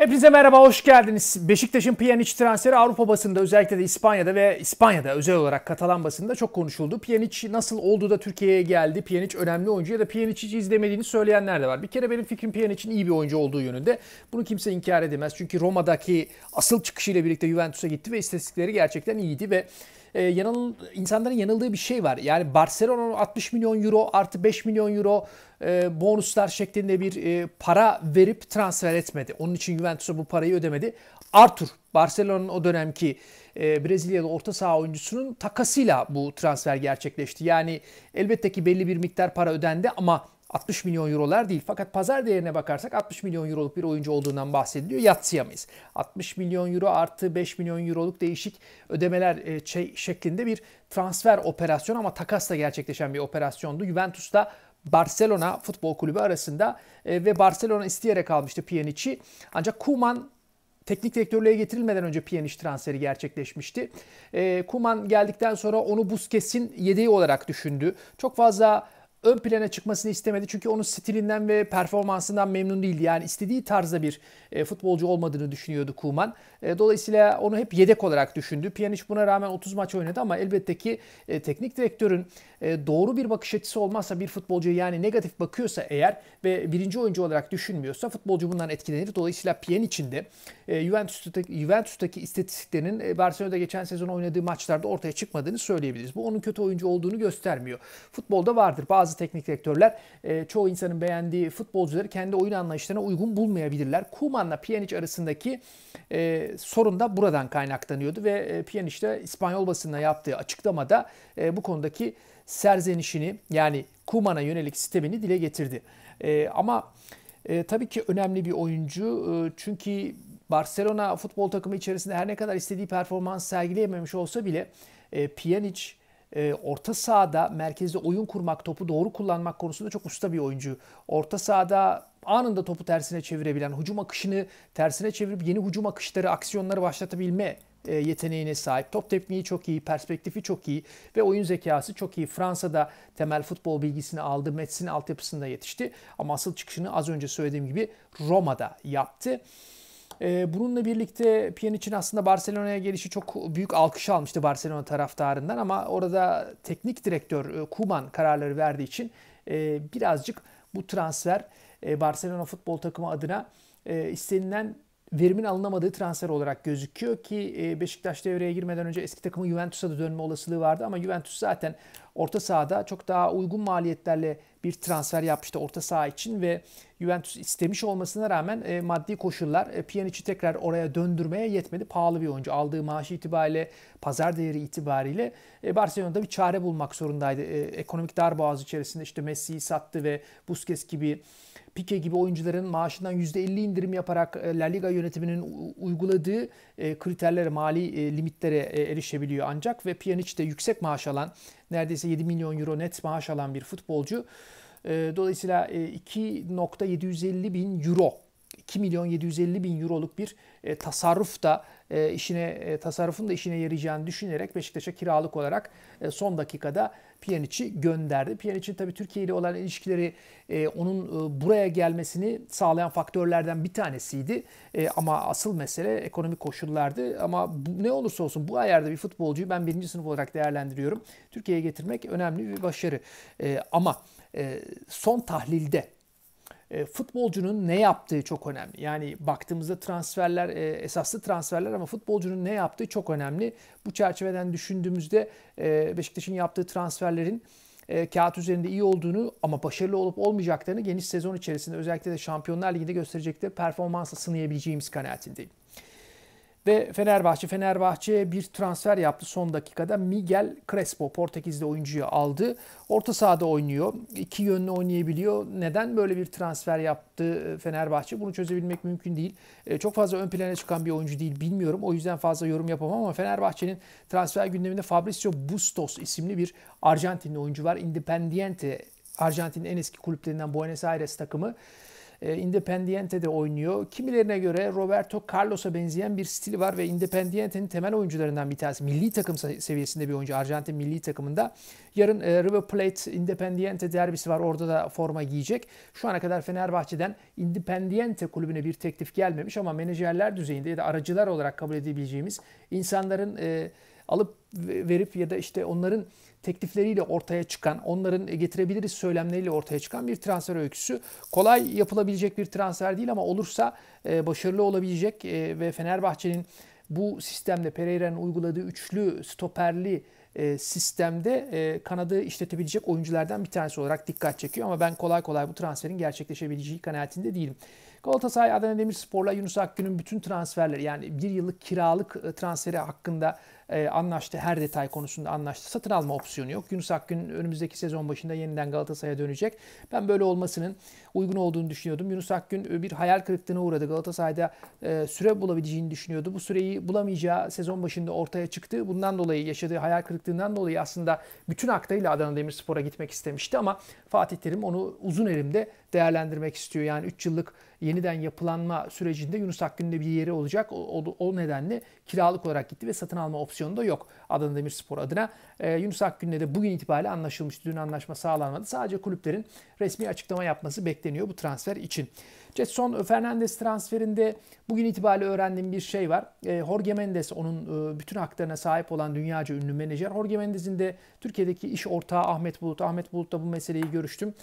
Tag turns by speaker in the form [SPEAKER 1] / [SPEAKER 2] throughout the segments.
[SPEAKER 1] Hepinize merhaba, hoş geldiniz. Beşiktaş'ın Pjanic transferi Avrupa basında özellikle de İspanya'da ve İspanya'da özel olarak Katalan basında çok konuşuldu. Pjanic nasıl oldu da Türkiye'ye geldi? Pjanic önemli oyuncu ya da Pjanic'i hiç izlemediğini söyleyenler de var. Bir kere benim fikrim Pjanic'in iyi bir oyuncu olduğu yönünde. Bunu kimse inkar edemez. Çünkü Roma'daki asıl çıkışıyla birlikte Juventus'a gitti ve istatistikleri gerçekten iyiydi ve e, yanıl, insanların yanıldığı bir şey var. Yani Barcelona'nın 60 milyon euro artı 5 milyon euro e, bonuslar şeklinde bir e, para verip transfer etmedi. Onun için Juventus'a bu parayı ödemedi. Arthur, Barcelona'nın o dönemki e, Brezilyalı orta saha oyuncusunun takasıyla bu transfer gerçekleşti. Yani elbette ki belli bir miktar para ödendi ama 60 milyon eurolar değil fakat pazar değerine bakarsak 60 milyon euroluk bir oyuncu olduğundan bahsediliyor. Yatsıyamayız. 60 milyon euro artı 5 milyon euroluk değişik ödemeler e, şey, şeklinde bir transfer operasyonu ama takasla gerçekleşen bir operasyondu. Juventus'ta Barcelona Futbol Kulübü arasında e, ve Barcelona isteyerek almıştı Pjanic'i. Ancak Kuman teknik direktörlüğe getirilmeden önce Pjanic transferi gerçekleşmişti. E, Kuman geldikten sonra onu Busquets'in yedeği olarak düşündü. Çok fazla ön plana çıkmasını istemedi. Çünkü onun stilinden ve performansından memnun değildi. Yani istediği tarzda bir e, futbolcu olmadığını düşünüyordu Kuman. E, dolayısıyla onu hep yedek olarak düşündü. Pjanic buna rağmen 30 maç oynadı ama elbette ki e, teknik direktörün doğru bir bakış açısı olmazsa bir futbolcuya yani negatif bakıyorsa eğer ve birinci oyuncu olarak düşünmüyorsa futbolcu bundan etkilenir. Dolayısıyla Pjanic'in de Juventus'taki, Juventus'taki istatistiklerinin e, Barcelona'da geçen sezon oynadığı maçlarda ortaya çıkmadığını söyleyebiliriz. Bu onun kötü oyuncu olduğunu göstermiyor. Futbolda vardır. Bazı bazı teknik direktörler e, çoğu insanın beğendiği futbolcuları kendi oyun anlayışlarına uygun bulmayabilirler. Kuman'la Pjanic arasındaki e, sorun da buradan kaynaklanıyordu ve e, Pjanic de İspanyol basınına yaptığı açıklamada e, bu konudaki serzenişini yani Kuman'a yönelik sistemini dile getirdi. E, ama e, tabii ki önemli bir oyuncu e, çünkü Barcelona futbol takımı içerisinde her ne kadar istediği performans sergileyememiş olsa bile e, Pjanic e, orta sahada merkezde oyun kurmak, topu doğru kullanmak konusunda çok usta bir oyuncu. Orta sahada anında topu tersine çevirebilen, hücum akışını tersine çevirip yeni hücum akışları, aksiyonları başlatabilme e, yeteneğine sahip. Top tepmeyi çok iyi, perspektifi çok iyi ve oyun zekası çok iyi. Fransa'da temel futbol bilgisini aldı. Metz'in altyapısında yetişti. Ama asıl çıkışını az önce söylediğim gibi Roma'da yaptı. E, bununla birlikte Pjanic'in aslında Barcelona'ya gelişi çok büyük alkış almıştı Barcelona taraftarından ama orada teknik direktör e, Kuman kararları verdiği için e, birazcık bu transfer e, Barcelona futbol takımı adına e, istenilen verimin alınamadığı transfer olarak gözüküyor ki e, Beşiktaş devreye girmeden önce eski takımı Juventus'a da dönme olasılığı vardı ama Juventus zaten orta sahada çok daha uygun maliyetlerle bir transfer yapmıştı orta saha için ve Juventus istemiş olmasına rağmen e, maddi koşullar e, Pjanic'i tekrar oraya döndürmeye yetmedi. Pahalı bir oyuncu. Aldığı maaşı itibariyle, pazar değeri itibariyle e, Barcelona'da bir çare bulmak zorundaydı. E, ekonomik darboğaz içerisinde işte Messi'yi sattı ve Busquets gibi Pique gibi oyuncuların maaşından %50 indirim yaparak e, La Liga yönetiminin uyguladığı e, kriterlere, mali e, limitlere erişebiliyor ancak ve Pjanic de yüksek maaş alan neredeyse 7 milyon euro net maaş alan bir futbolcu. Ee, dolayısıyla 2.750 e, bin euro 2 milyon 750 bin euroluk bir e, tasarruf da e, işine e, tasarrufun da işine yarayacağını düşünerek Beşiktaş'a kiralık olarak e, son dakikada Pjanic'i gönderdi. Pjanic'in tabii Türkiye ile olan ilişkileri e, onun e, buraya gelmesini sağlayan faktörlerden bir tanesiydi. E, ama asıl mesele ekonomik koşullardı. Ama bu, ne olursa olsun bu ayarda bir futbolcuyu ben birinci sınıf olarak değerlendiriyorum. Türkiye'ye getirmek önemli bir başarı. E, ama e, son tahlilde e, futbolcunun ne yaptığı çok önemli. Yani baktığımızda transferler e, esaslı transferler ama futbolcunun ne yaptığı çok önemli. Bu çerçeveden düşündüğümüzde e, Beşiktaş'ın yaptığı transferlerin kağıt üzerinde iyi olduğunu ama başarılı olup olmayacaklarını geniş sezon içerisinde özellikle de Şampiyonlar Ligi'nde gösterecekleri performansa sınayabileceğimiz kanaatindeyim. Ve Fenerbahçe, Fenerbahçe bir transfer yaptı son dakikada. Miguel Crespo Portekizli oyuncuyu aldı. Orta sahada oynuyor. İki yönlü oynayabiliyor. Neden böyle bir transfer yaptı e, Fenerbahçe? Bunu çözebilmek mümkün değil. E, çok fazla ön plana çıkan bir oyuncu değil bilmiyorum. O yüzden fazla yorum yapamam ama Fenerbahçe'nin transfer gündeminde Fabricio Bustos isimli bir Arjantinli oyuncu var. Independiente Arjantin'in en eski kulüplerinden Buenos Aires takımı e, Independiente de oynuyor. Kimilerine göre Roberto Carlos'a benzeyen bir stili var ve Independiente'nin temel oyuncularından bir tanesi. Milli takım seviyesinde bir oyuncu. Arjantin milli takımında. Yarın e, River Plate Independiente derbisi var. Orada da forma giyecek. Şu ana kadar Fenerbahçe'den Independiente kulübüne bir teklif gelmemiş ama menajerler düzeyinde ya da aracılar olarak kabul edebileceğimiz insanların e, alıp verip ya da işte onların teklifleriyle ortaya çıkan, onların getirebiliriz söylemleriyle ortaya çıkan bir transfer öyküsü. Kolay yapılabilecek bir transfer değil ama olursa e, başarılı olabilecek e, ve Fenerbahçe'nin bu sistemde Pereira'nın uyguladığı üçlü stoperli e, sistemde e, kanadı işletebilecek oyunculardan bir tanesi olarak dikkat çekiyor ama ben kolay kolay bu transferin gerçekleşebileceği kanaatinde değilim. Galatasaray Adana Demirspor'la Yunus Akgün'ün bütün transferleri yani bir yıllık kiralık transferi hakkında e, anlaştı. Her detay konusunda anlaştı. Satın alma opsiyonu yok. Yunus Akgün önümüzdeki sezon başında yeniden Galatasaray'a dönecek. Ben böyle olmasının uygun olduğunu düşünüyordum. Yunus Akgün e, bir hayal kırıklığına uğradı. Galatasaray'da e, süre bulabileceğini düşünüyordu. Bu süreyi bulamayacağı sezon başında ortaya çıktı. Bundan dolayı yaşadığı hayal kırıklığından dolayı aslında bütün aklıyla Adana Demirspor'a gitmek istemişti ama Fatih Terim onu uzun elimde değerlendirmek istiyor. Yani 3 yıllık yeniden yapılanma sürecinde Yunus Akgün'de bir yeri olacak. O, o, o nedenle kiralık olarak gitti ve satın alma opsiyonu da yok Adana Demirspor adına. E, Yunus Akgün'le de bugün itibariyle anlaşılmış. Dün anlaşma sağlanmadı. Sadece kulüplerin resmi açıklama yapması bekleniyor bu transfer için. Jetson Fernandes transferinde bugün itibariyle öğrendiğim bir şey var. E, Jorge Mendes onun e, bütün haklarına sahip olan dünyaca ünlü menajer. Jorge Mendes'in de Türkiye'deki iş ortağı Ahmet Bulut. Ahmet Bulut'la bu meseleyi görüştüm.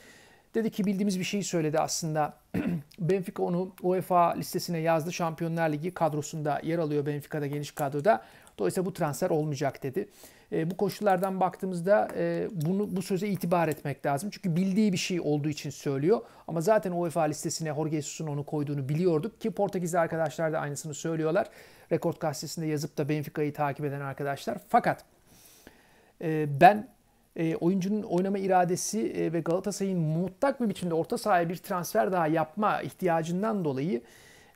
[SPEAKER 1] Dedi ki bildiğimiz bir şeyi söyledi aslında. Benfica onu UEFA listesine yazdı. Şampiyonlar Ligi kadrosunda yer alıyor Benfica'da geniş kadroda. Dolayısıyla bu transfer olmayacak dedi. E, bu koşullardan baktığımızda e, bunu bu söze itibar etmek lazım. Çünkü bildiği bir şey olduğu için söylüyor. Ama zaten UEFA listesine Jorge Jesus'un onu koyduğunu biliyorduk ki Portekizli arkadaşlar da aynısını söylüyorlar. Rekord gazetesinde yazıp da Benfica'yı takip eden arkadaşlar. Fakat e, ben e, oyuncunun oynama iradesi e, ve Galatasaray'ın mutlak bir biçimde orta sahaya bir transfer daha yapma ihtiyacından dolayı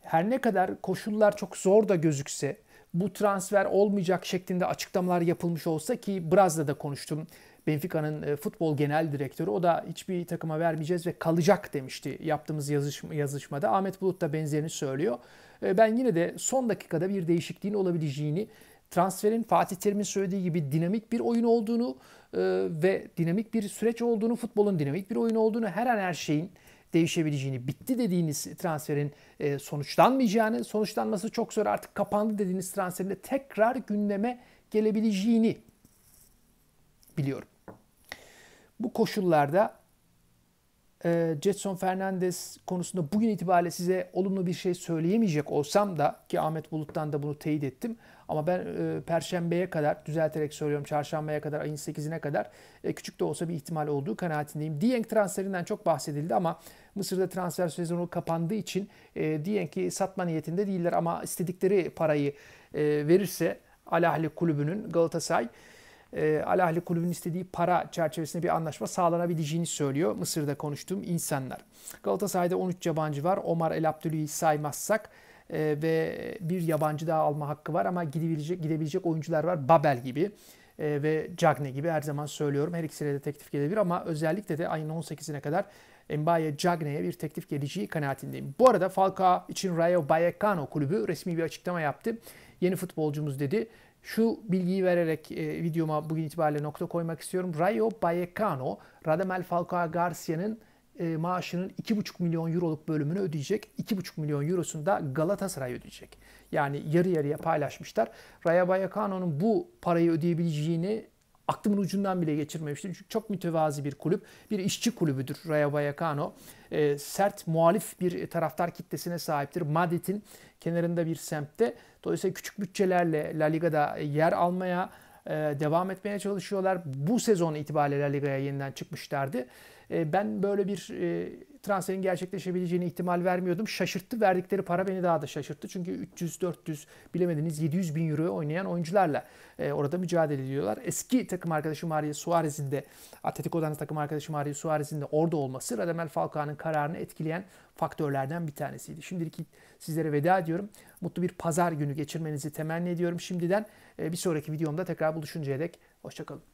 [SPEAKER 1] her ne kadar koşullar çok zor da gözükse bu transfer olmayacak şeklinde açıklamalar yapılmış olsa ki Braz'da da konuştum. Benfica'nın e, futbol genel direktörü o da hiçbir takıma vermeyeceğiz ve kalacak demişti yaptığımız yazışma, yazışmada. Ahmet Bulut da benzerini söylüyor. E, ben yine de son dakikada bir değişikliğin olabileceğini transferin Fatih Terim'in söylediği gibi dinamik bir oyun olduğunu e, ve dinamik bir süreç olduğunu, futbolun dinamik bir oyun olduğunu, her an her şeyin değişebileceğini, bitti dediğiniz transferin e, sonuçlanmayacağını, sonuçlanması çok zor artık kapandı dediğiniz transferin de tekrar gündeme gelebileceğini biliyorum. Bu koşullarda e, Jetson Fernandez konusunda bugün itibariyle size olumlu bir şey söyleyemeyecek olsam da ki Ahmet Bulut'tan da bunu teyit ettim. Ama ben e, perşembeye kadar düzelterek söylüyorum çarşambaya kadar ayın 8'ine kadar e, küçük de olsa bir ihtimal olduğu kanaatindeyim. Dieng transferinden çok bahsedildi ama Mısır'da transfer sezonu kapandığı için e, Dieng'i satma niyetinde değiller ama istedikleri parayı e, verirse Alahli kulübünün Galatasaray e, Alahli kulübünün istediği para çerçevesinde bir anlaşma sağlanabileceğini söylüyor Mısır'da konuştuğum insanlar. Galatasaray'da 13 yabancı var. Omar El Abdülü'yü saymazsak e, ve bir yabancı daha alma hakkı var ama gidebilecek gidebilecek oyuncular var. Babel gibi e, ve Cagne gibi her zaman söylüyorum. Her ikisine de teklif gelebilir ama özellikle de ayın 18'ine kadar Mbaye Cagne'ye bir teklif geleceği kanaatindeyim. Bu arada Falcao için Rayo Vallecano kulübü resmi bir açıklama yaptı. Yeni futbolcumuz dedi. Şu bilgiyi vererek e, videoma bugün itibariyle nokta koymak istiyorum. Rayo Vallecano, Radamel Falcao Garcia'nın e, maaşının 2,5 milyon euroluk bölümünü ödeyecek. 2,5 milyon eurosunu da Galatasaray ödeyecek. Yani yarı yarıya paylaşmışlar. Rayo Vallecano'nun bu parayı ödeyebileceğini aklımın ucundan bile geçirmemiştim. Çünkü çok mütevazi bir kulüp. Bir işçi kulübüdür Rayo Vallecano. E, sert, muhalif bir taraftar kitlesine sahiptir. Madrid'in kenarında bir semtte. Dolayısıyla küçük bütçelerle La Liga'da yer almaya e, devam etmeye çalışıyorlar. Bu sezon itibariyle La Liga'ya yeniden çıkmışlardı. E, ben böyle bir e, transferin gerçekleşebileceğini ihtimal vermiyordum. Şaşırttı. Verdikleri para beni daha da şaşırttı. Çünkü 300, 400 bilemediniz 700 bin euroya oynayan oyuncularla e, orada mücadele ediyorlar. Eski takım arkadaşı Mario Suarez'in de Atletico'dan takım arkadaşı Mario Suarez'in de orada olması Radamel Falcao'nun kararını etkileyen faktörlerden bir tanesiydi. Şimdilik sizlere veda ediyorum. Mutlu bir pazar günü geçirmenizi temenni ediyorum şimdiden. E, bir sonraki videomda tekrar buluşuncaya dek hoşçakalın.